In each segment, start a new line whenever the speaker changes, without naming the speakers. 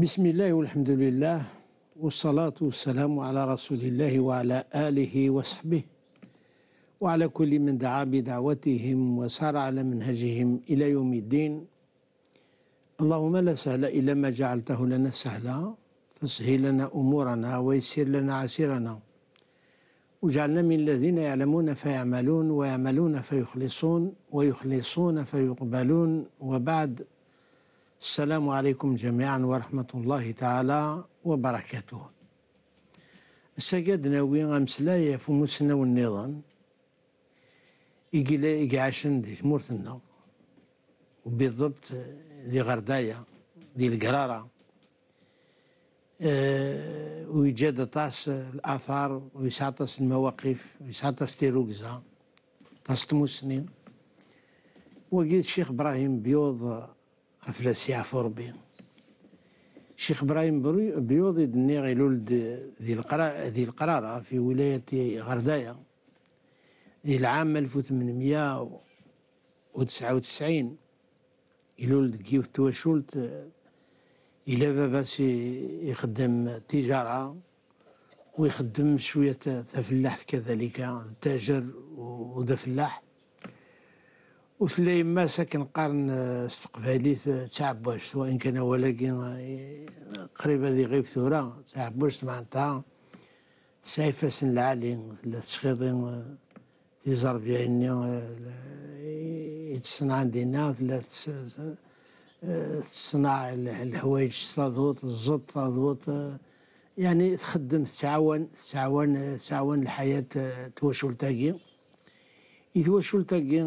بسم الله والحمد لله والصلاة والسلام على رسول الله وعلى آله وصحبه وعلى كل من دعا بدعوتهم وسار على منهجهم إلى يوم الدين اللهم لا سهل إلا ما جعلته لنا سهلا فاسهل لنا أمورنا ويسر لنا عسيرنا وجعلنا من الذين يعلمون فيعملون ويعملون فيخلصون ويخلصون فيقبلون وبعد السلام عليكم جميعا ورحمة الله تعالى وبركاته السجاد ناوي في فموسنا والنظام يقلي يقعشن دي ثمورتنا وبالضبط دي غردايا دي القرارة آه، ويجد ويجاد طاس الآثار ويسعطس المواقف ويسعطس تيروكزا تاس تموسني وقيت الشيخ إبراهيم بيوض سي عفو ربي شيخ ابراهيم بيوضي دني غيلول ذي القرا ذي القراره في ولايه غردايا ذي العام 1899 يلول كيف تواشولت إلا بابا يخدم تجارة ويخدم شوية تفلاح كذلك تاجر ودفلاح فلاح ما ساكن قرن آه، استقبالي آه، تاع بوش سواء كان ولكن آه، قريبه ذي غيب ثورة تاع بوش معناتها سايفة سن العالي تشخيضي في زرب يعني يتصنع عندنا لا تصنع الحوايج تضوط الزط تضوط يعني تخدم تعاون تعاون تعاون الحياة توشول تاقي يتواشلتاكي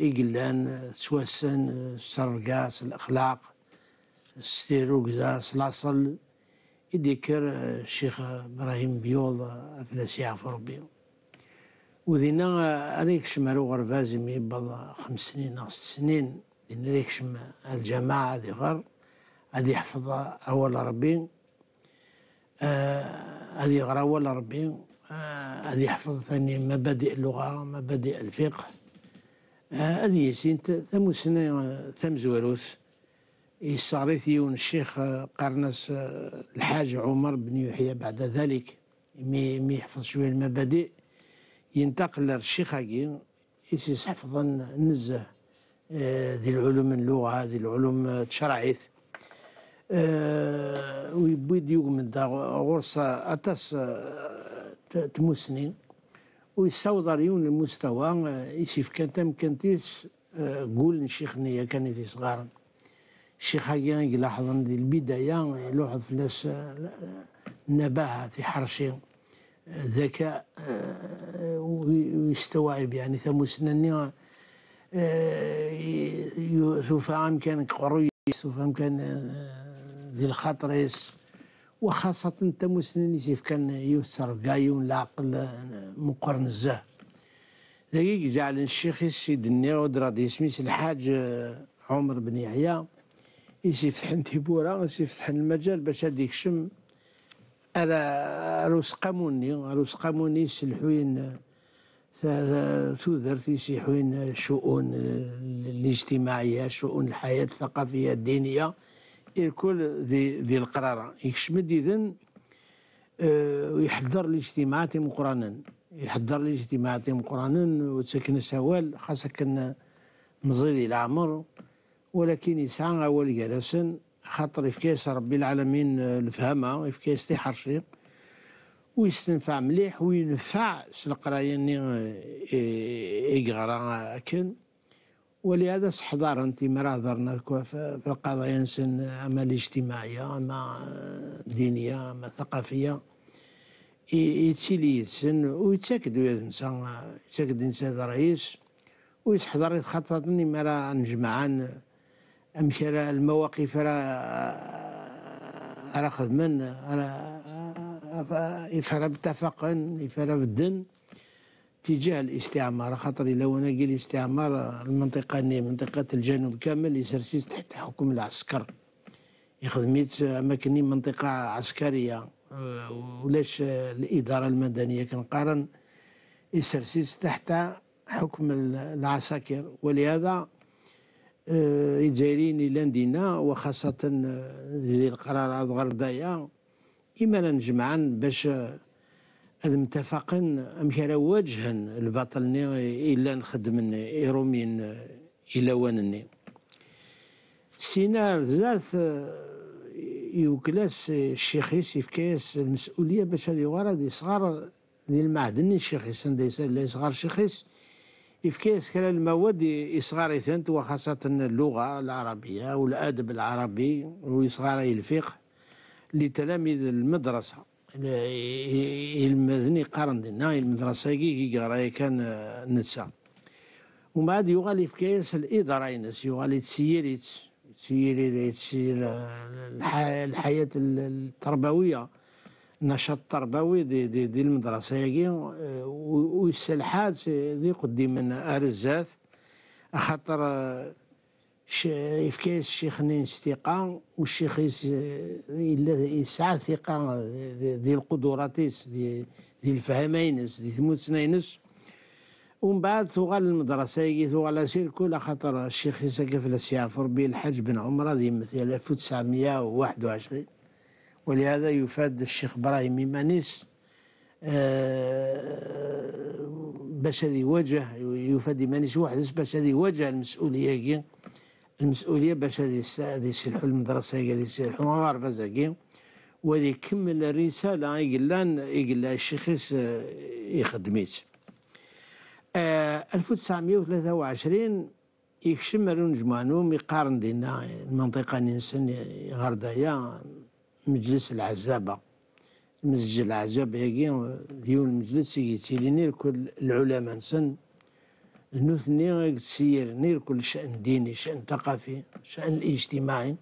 إقلان سواسن سرقاس الأخلاق السيروكزاس لاصل يذكر الشيخ إبراهيم بيوض أثلاثي عفو ربي وذينا شما روغر غرفاز يبض خمس سنين أو ست سنين إن أريك شما الجماعة ذي غر أدي يحفظ أول ربي أدي آه، غر أول ربي أن آه، يحفظ ثاني مبادئ اللغة مبادئ الفقه آه، هذه سنت ثم سنة ثم زوروس يصاريث إيه، يون الشيخ قرنس آه، الحاج عمر بن يحيى بعد ذلك مي يحفظ شوية المبادئ ينتقل للشيخ يسيس حفظا نزه ذي العلوم اللغة ذي العلوم تشرعيث ويبيد يوم غرصة أتس تموسنين ويساوض ريون المستوى آه، يسيف كان تمكنتيس آه، قول الشيخ نية كانت صغارا الشيخ هيا يلاحظ دي البداية يلاحظ آه، فلاس نباهة في حرشي ذكاء ويستوعب يعني ثموسنني سوف عام كان قروي سوف عام كان ذي الخطريس وخاصة انت مسنيني كيف كان يوسر قايون العقل آه، مقرن الزه دقيق جعل الشيخ السيد النيود راضي يسميس الحاج آه، عمر بن يحيى يسيفتح تيبورا يسيفتح المجال باش هاديك شم روس قاموني روس قاموني سلحوين تودرت آه، سيحوين شؤون الاجتماعية شؤون الحياة الثقافية الدينية الكل ذي ذي القراره يشمد اذن آه، ويحضر الاجتماعات مقرانا يحضر الاجتماعات مقرانا وتسكن سوال خاصة كنا مزيد العمر ولكن يسعى أول جلسا خاطر يفكاس ربي العالمين آه، الفهمة يفكاس تحرشي ويستنفع مليح وينفع إيه آه، إيه يقرا إيه ولهذا استحضار انت مرا في القضايا اما الاجتماعيه اما الدينيه اما الثقافيه يتسيلي يتسن ويتاكد يا الانسان يتاكد الانسان هذا رئيس ويتحضر اني مرا نجمعان امشي على المواقف راه راه خدمن راه يفرى بتفاقا يفرى بالدن اتجاه الاستعمار خاطر لو انا نلقى الاستعمار المنطقة منطقة الجنوب كامل يسرسيس تحت حكم العسكر يخدميت أماكن منطقة عسكرية آه، ولاش الإدارة المدنية كنقارن يسرسيس تحت حكم العساكر ولهذا آه، الجزائريين الى ندينا وخاصة آه، ذي القرار أضغر دايا جمعا باش هذا متفقا امشي راه واجها ني الا نخدم ايرومين الى وانني سينار ذات يوكلاس الشيخيس يفكيس المسؤوليه باش هذه غرض صغار ديال المعدن الشيخيس عند يسال صغار شيخيس يفكيس كلا المواد صغار ثنت وخاصة اللغة العربية والأدب العربي ويصغار الفقه لتلاميذ المدرسة يلمذني قرن دينا المدرسة كي كان آه، نتسا ومن بعد يغالي في كاس الإدارة ينس يغالي تسييريت تسيري تسيير الحياة التربوية النشاط التربوي دي, دي, دي المدرسة يجي آه، ويسلحات دي آه، قدي من أرزات خاطر يفكيس الشيخ نينس ثقة والشيخ إلا يسعى ثقة ذي القدراتيس ذي الفهمينس ذي ثموتسنينس ومن بعد ثغال المدرسة يجي ثغال سير كل خطر الشيخ يسقف لسياف به الحج بن عمر ذي مثل 1921 ولهذا يفاد الشيخ إبراهيم إيمانيس آه، باش هذه يواجه يفاد إيمانيس وحدس باش هذه يواجه المسؤولية المسؤوليه باش هذه هذه يسلحوا المدرسه هذه يسلحوا مغاربه زاكي وهذه كمل الرساله يقلان يقلا الشيخ يخدميت آه 1923 يكشم رون جمانوم يقارن دينا المنطقه ننسن غردايا مجلس العزابه مسجد العزابه يجي ديون المجلس يجي كل العلماء نسن نثني نير كل شأن ديني شأن ثقافي شأن الاجتماعي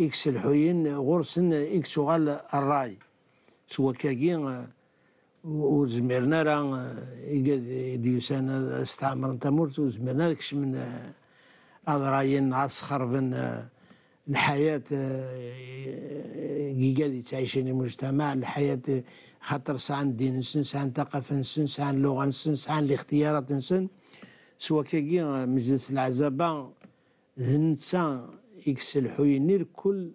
إكس الحوين غرسن إكس غال الراي سوا كاكي وزميرنا راه ديوسانا استعمر تمرت وزميرنا كش من الرأيين عسخر بن الحياة إيكاد تعيشين المجتمع الحياة خاطر سعان دين نسن سعان ثقافة نسن سعان لغة نسن سعان الاختيارات نسن سوا سواكاكي مجلس العزبة زنتا إكس الحوينير كل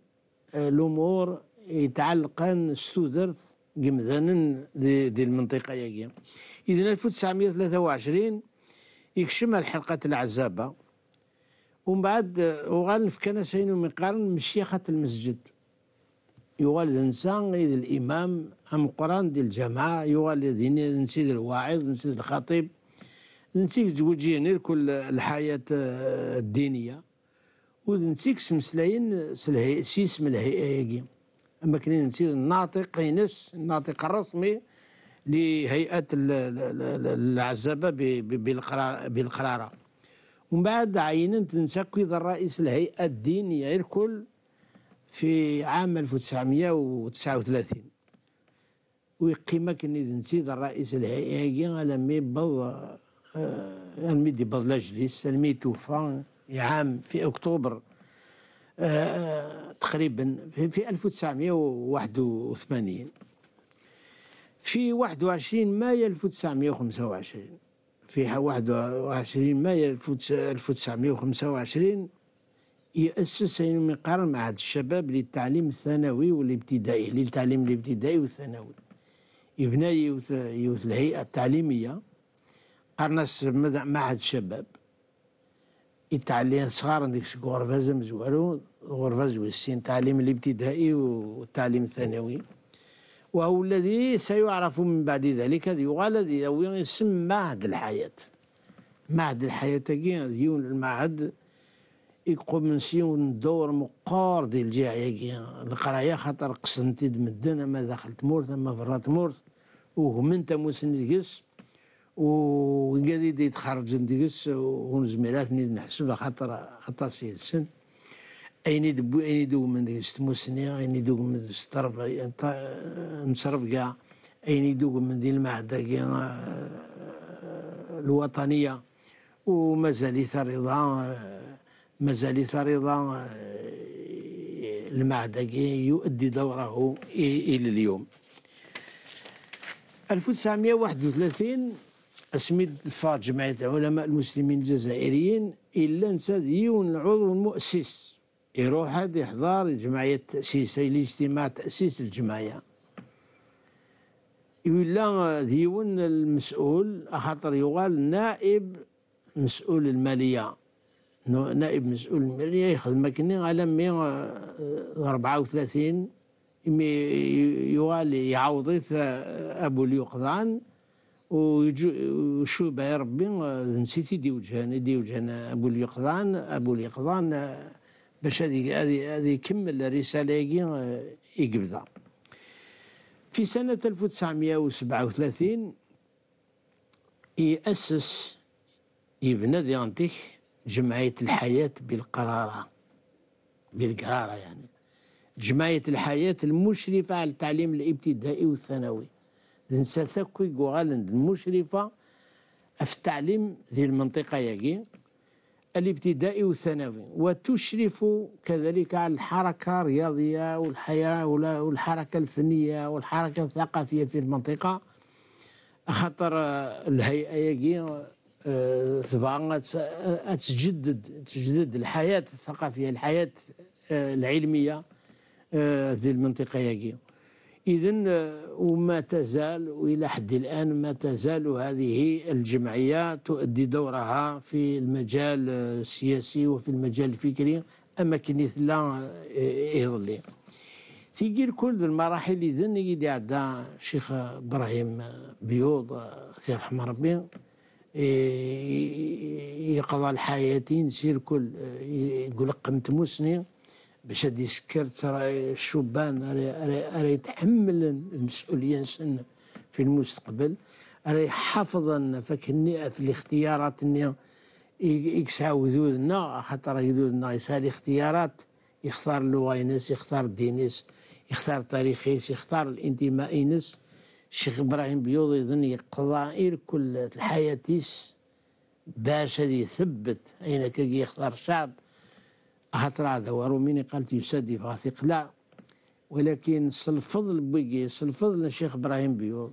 آه، الأمور يتعلقان ستودرت tudert قمذانا دي المنطقة ياكي إذن 1923 يكشم الحلقة العزابة ومن بعد آه، وغال في كنسين ومقارن مشيخة المسجد يغال الإنسان إذ الإمام أم قران دي الجماعة يغال نسيد الواعظ نسيد الخطيب نسيك وجهني كل الحياة آه، الدينية ونسيك سمسلاين سيس من الهيئة أما كاين نسيك الناطق ينس الناطق الرسمي لهيئة العزبة بالقرارة ومن بعد عينت نسكيد الرئيس الهيئة الدينية الكل في عام 1939 ويقيمك كني نسيد الرئيس الهيئة على ميبض الميدي آه، بلاجليس المي توفى عام في أكتوبر آه، آه، تقريبا في 1981 في 21 مايو 1925 في 21 مايو 1925 يأسس من قرن معهد الشباب للتعليم الثانوي والابتدائي للتعليم الابتدائي والثانوي يبنى يوث الهيئة التعليمية قرنس معهد عاد شباب اللي صغار عندك غرفه زمز والو غرفه زويسين تعليم الابتدائي والتعليم الثانوي وهو الذي سيعرف من بعد ذلك يقال الذي يسمى معهد الحياة معهد الحياة ديون المعهد يقوم من سيون دور مقار ديال الجاعية القراية خاطر قسنتي مدن ما دخلت مورث ما فرات مورث انت مسند ديكس وقال لي تخرج ندقس ونزميلات ملي نحسب خاطر اطاس يدسن اين يدبو اين يدوب من ديك ستموسني اين يدوب من سترب نصرب كاع اين يدوب من دي المعدة آه، الوطنيه ومازال رضا آه، مازال رضا آه، المعدة يؤدي دوره الى اليوم 1931 اسميت دفاع جمعيه علماء المسلمين الجزائريين الا نسى يون عضو مؤسس يروح هذا يحضر جمعيه تاسيس الاجتماع تاسيس الجمعيه ولا ديون المسؤول خاطر يقال نائب مسؤول الماليه نائب مسؤول الماليه يخدم كني على 134 يوالي يعوضي ابو اليقظان وشو يا ربي نسيتي دي وجهنا دي وجهان ابو اليقظان ابو اليقظان باش هذه هذه يكمل الرساله آه، يقبضها في سنة 1937 يأسس يبنى ديانتيك جمعية الحياة بالقرارة بالقرارة يعني جمعية الحياة المشرفة على التعليم الابتدائي والثانوي نسات أكو يقوغالن المشرفة في التعليم ذي المنطقة ياكي الابتدائي والثانوي وتشرف كذلك على الحركة الرياضية والحياة والحركة الفنية والحركة الثقافية في المنطقة خاطر الهيئة ياكي آه، تبغى آه، تجدد تجدد الحياة الثقافية الحياة آه، العلمية ذي المنطقة ياكي إذا آه، وما تزال وإلى حد الآن ما تزال هذه الجمعية تؤدي دورها في المجال آه، السياسي وفي المجال الفكري أماكن لا إيضلي آه، تيجي كل المراحل إذن يدي عدا شيخ إبراهيم بيوض سي رحمة ربي يقضى الحياة سير كل يقول قمت مسني باش هادي سكرت راه الشبان راه يتحمل المسؤوليه نسن في المستقبل راه يحافظ فكني في الاختيارات اللي يكسع ذودنا خاطر ذودنا يسالي اختيارات يختار لوينس يختار دينيس يختار تاريخيس يختار الانتماء ينس الشيخ ابراهيم بيوض يظن يقضائر كل الحياة باش هذه يثبت اين كي يختار شعب هترادا وروميني قالت يسدي فاثق لا ولكن سلفضل بيقي سلفضل الشيخ ابراهيم بيوض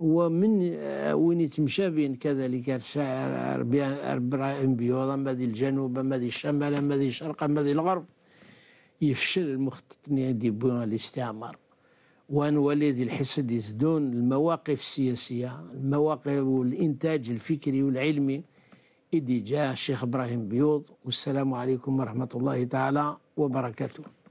ومن آه، وين يتمشى بين كذلك الشاعر ابراهيم بيوض اما ذي الجنوب اما ذي الشمال اما ذي الشرق اما ذي الغرب يفشل المخطط دي بوان الاستعمار وان ذي الحسد يزدون المواقف السياسيه المواقف والانتاج الفكري والعلمي إدي جاء الشيخ إبراهيم بيوض والسلام عليكم ورحمة الله تعالى وبركاته